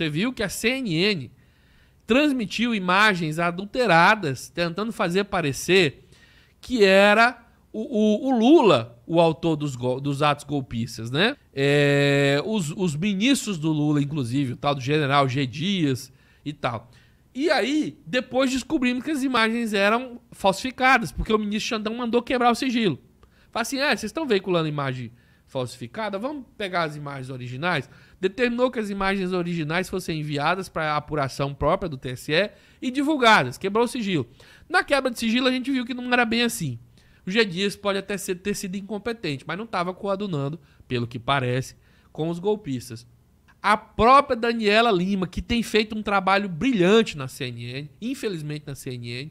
Você viu que a CNN transmitiu imagens adulteradas, tentando fazer parecer que era o, o, o Lula o autor dos, dos atos golpistas, né? É, os, os, ministros do Lula, inclusive, o tal do general G. Dias e tal. E aí, depois descobrimos que as imagens eram falsificadas, porque o ministro Xandão mandou quebrar o sigilo. Fala assim, é, vocês estão veiculando imagem falsificada, vamos pegar as imagens originais determinou que as imagens originais fossem enviadas para a apuração própria do TSE e divulgadas, quebrou o sigilo. Na quebra de sigilo, a gente viu que não era bem assim. O G. Dias pode até ser, ter sido incompetente, mas não estava coadunando, pelo que parece, com os golpistas. A própria Daniela Lima, que tem feito um trabalho brilhante na CNN, infelizmente na CNN,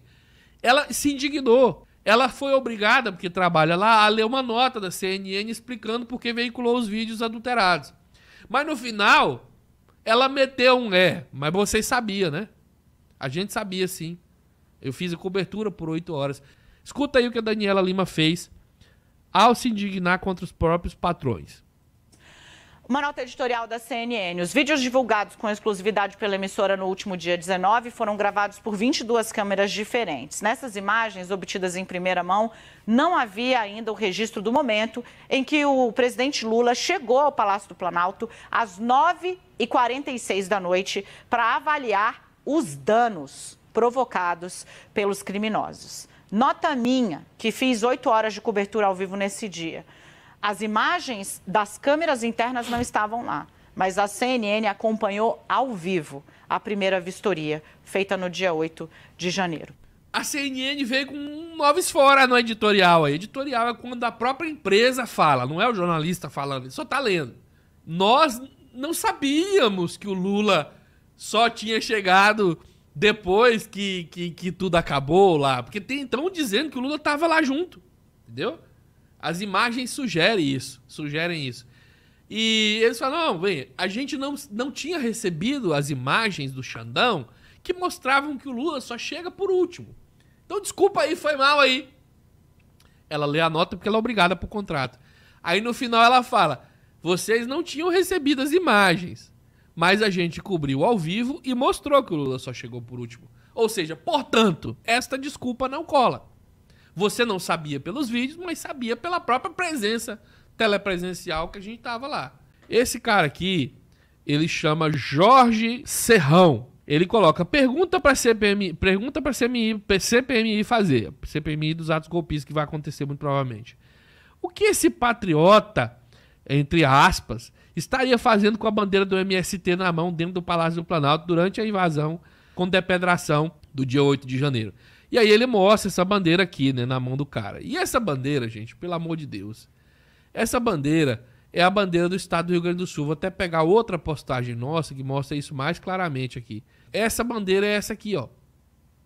ela se indignou. Ela foi obrigada, porque trabalha lá, a ler uma nota da CNN explicando por que veiculou os vídeos adulterados. Mas no final, ela meteu um é. Mas vocês sabiam, né? A gente sabia sim. Eu fiz a cobertura por oito horas. Escuta aí o que a Daniela Lima fez ao se indignar contra os próprios patrões. Uma nota editorial da CNN. Os vídeos divulgados com exclusividade pela emissora no último dia 19 foram gravados por 22 câmeras diferentes. Nessas imagens, obtidas em primeira mão, não havia ainda o registro do momento em que o presidente Lula chegou ao Palácio do Planalto às 9h46 da noite para avaliar os danos provocados pelos criminosos. Nota minha, que fiz oito horas de cobertura ao vivo nesse dia. As imagens das câmeras internas não estavam lá, mas a CNN acompanhou ao vivo a primeira vistoria, feita no dia 8 de janeiro. A CNN veio com um noves fora no editorial aí. Editorial é quando a própria empresa fala, não é o jornalista falando, ele só tá lendo. Nós não sabíamos que o Lula só tinha chegado depois que, que, que tudo acabou lá. Porque tem então dizendo que o Lula tava lá junto, entendeu? As imagens sugerem isso, sugerem isso. E eles falam, não, bem, a gente não, não tinha recebido as imagens do Xandão que mostravam que o Lula só chega por último. Então desculpa aí, foi mal aí. Ela lê a nota porque ela é obrigada por contrato. Aí no final ela fala, vocês não tinham recebido as imagens, mas a gente cobriu ao vivo e mostrou que o Lula só chegou por último. Ou seja, portanto, esta desculpa não cola. Você não sabia pelos vídeos, mas sabia pela própria presença telepresencial que a gente tava lá. Esse cara aqui, ele chama Jorge Serrão. Ele coloca pergunta para CPMI, pergunta para CMI, CPMI fazer, CPMI dos atos golpistas que vai acontecer muito provavelmente. O que esse patriota, entre aspas, estaria fazendo com a bandeira do MST na mão dentro do Palácio do Planalto durante a invasão com depedração do dia 8 de janeiro? E aí ele mostra essa bandeira aqui, né, na mão do cara. E essa bandeira, gente, pelo amor de Deus. Essa bandeira é a bandeira do estado do Rio Grande do Sul. Vou até pegar outra postagem nossa que mostra isso mais claramente aqui. Essa bandeira é essa aqui, ó.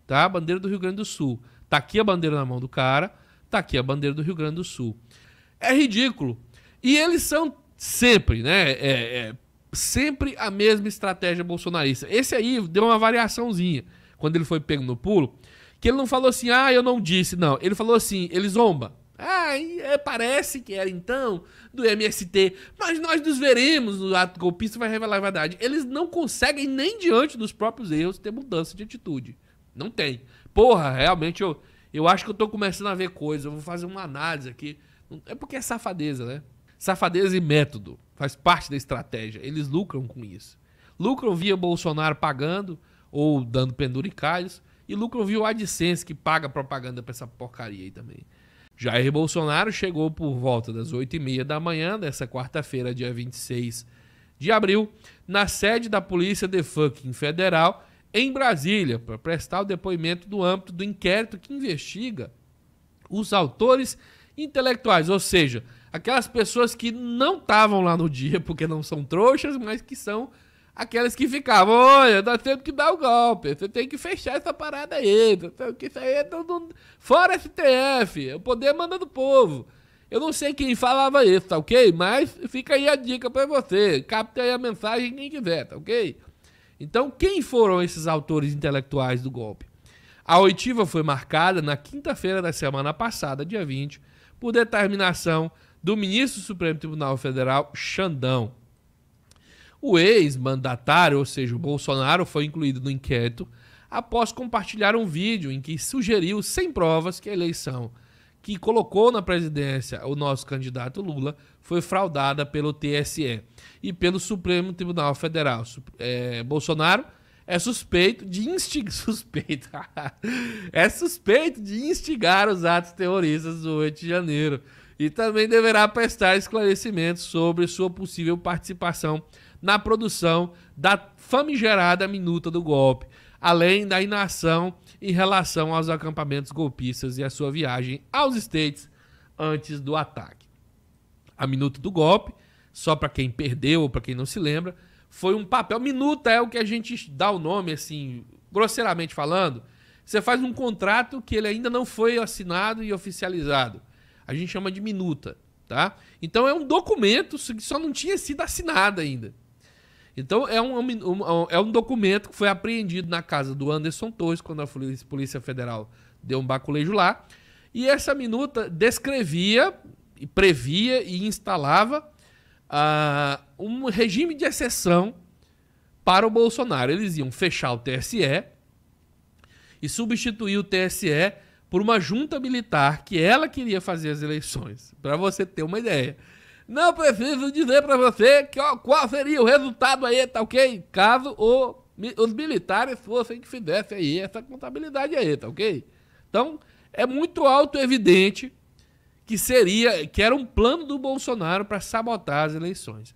Tá? A bandeira do Rio Grande do Sul. Tá aqui a bandeira na mão do cara, tá aqui a bandeira do Rio Grande do Sul. É ridículo. E eles são sempre, né? É, é, sempre a mesma estratégia bolsonarista. Esse aí deu uma variaçãozinha quando ele foi pego no pulo. Que ele não falou assim, ah, eu não disse. Não, ele falou assim, ele zomba. Ah, é, parece que era então do MST. Mas nós nos veremos O ato golpista vai revelar a verdade. Eles não conseguem nem diante dos próprios erros ter mudança de atitude. Não tem. Porra, realmente eu, eu acho que eu tô começando a ver coisa. Eu vou fazer uma análise aqui. É porque é safadeza, né? Safadeza e método. Faz parte da estratégia. Eles lucram com isso. Lucram via Bolsonaro pagando ou dando penduricalhos e viu via AdSense, que paga propaganda para essa porcaria aí também. Jair Bolsonaro chegou por volta das 8h30 da manhã dessa quarta-feira, dia 26 de abril, na sede da Polícia de Fucking Federal, em Brasília, para prestar o depoimento do âmbito do inquérito que investiga os autores intelectuais, ou seja, aquelas pessoas que não estavam lá no dia porque não são trouxas, mas que são aquelas que ficavam, olha, nós temos que dar o um golpe, você tem que fechar essa parada aí, que isso aí é não, fora STF, é o poder manda do povo. Eu não sei quem falava isso, tá ok? Mas fica aí a dica para você, capta aí a mensagem quem quiser, tá ok? Então, quem foram esses autores intelectuais do golpe? A oitiva foi marcada na quinta-feira da semana passada, dia 20, por determinação do ministro do Supremo Tribunal Federal, Xandão. O ex-mandatário, ou seja, o Bolsonaro, foi incluído no inquérito após compartilhar um vídeo em que sugeriu, sem provas, que a eleição que colocou na presidência o nosso candidato Lula foi fraudada pelo TSE e pelo Supremo Tribunal Federal. É, Bolsonaro é suspeito de instigar. Suspeito. é suspeito de instigar os atos terroristas do 8 de janeiro. E também deverá prestar esclarecimentos sobre sua possível participação na produção da famigerada minuta do golpe, além da inação em relação aos acampamentos golpistas e a sua viagem aos States antes do ataque. A minuta do golpe, só para quem perdeu ou para quem não se lembra, foi um papel. Minuta é o que a gente dá o nome, assim, grosseiramente falando. Você faz um contrato que ele ainda não foi assinado e oficializado. A gente chama de minuta, tá? Então é um documento que só não tinha sido assinado ainda. Então é, é um, um, é um documento que foi apreendido na casa do Anderson Torres, quando a Polícia Federal deu um baculejo lá. E essa minuta descrevia, previa e instalava uh, um regime de exceção para o Bolsonaro. Eles iam fechar o TSE e substituir o TSE por uma junta militar que ela queria fazer as eleições. Para você ter uma ideia. Não preciso dizer para você que, ó, qual seria o resultado aí, tá ok? Caso o, os militares fossem que fizessem aí essa contabilidade aí, tá ok? Então, é muito auto-evidente que seria, que era um plano do Bolsonaro para sabotar as eleições.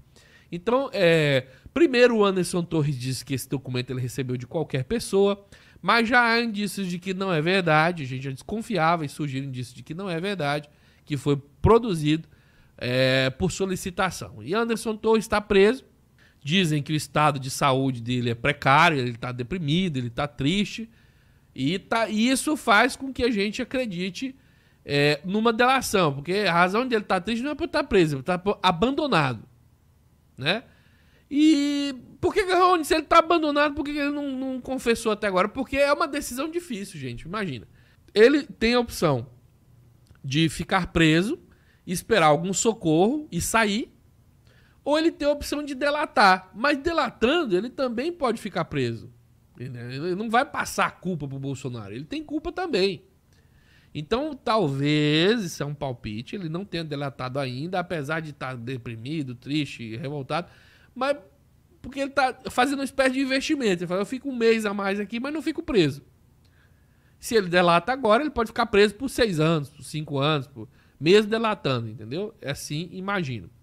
Então, é, primeiro o Anderson Torres disse que esse documento ele recebeu de qualquer pessoa, mas já há indícios de que não é verdade, a gente já desconfiava e surgiram indícios de que não é verdade, que foi produzido é, por solicitação. E Anderson Torres está preso. Dizem que o estado de saúde dele é precário, ele está deprimido, ele está triste. E tá, isso faz com que a gente acredite é, numa delação, porque a razão dele estar tá triste não é por estar tá preso, ele está abandonado. Né? E por que, se ele está abandonado, por que ele não, não confessou até agora? Porque é uma decisão difícil, gente, imagina. Ele tem a opção de ficar preso, esperar algum socorro e sair, ou ele tem a opção de delatar. Mas delatando, ele também pode ficar preso. Ele não vai passar a culpa pro Bolsonaro, ele tem culpa também. Então, talvez, isso é um palpite, ele não tenha delatado ainda, apesar de estar deprimido, triste, revoltado, mas porque ele está fazendo uma espécie de investimento. Ele fala, eu fico um mês a mais aqui, mas não fico preso. Se ele delata agora, ele pode ficar preso por seis anos, por cinco anos, por mesmo delatando, entendeu? É Assim, imagino.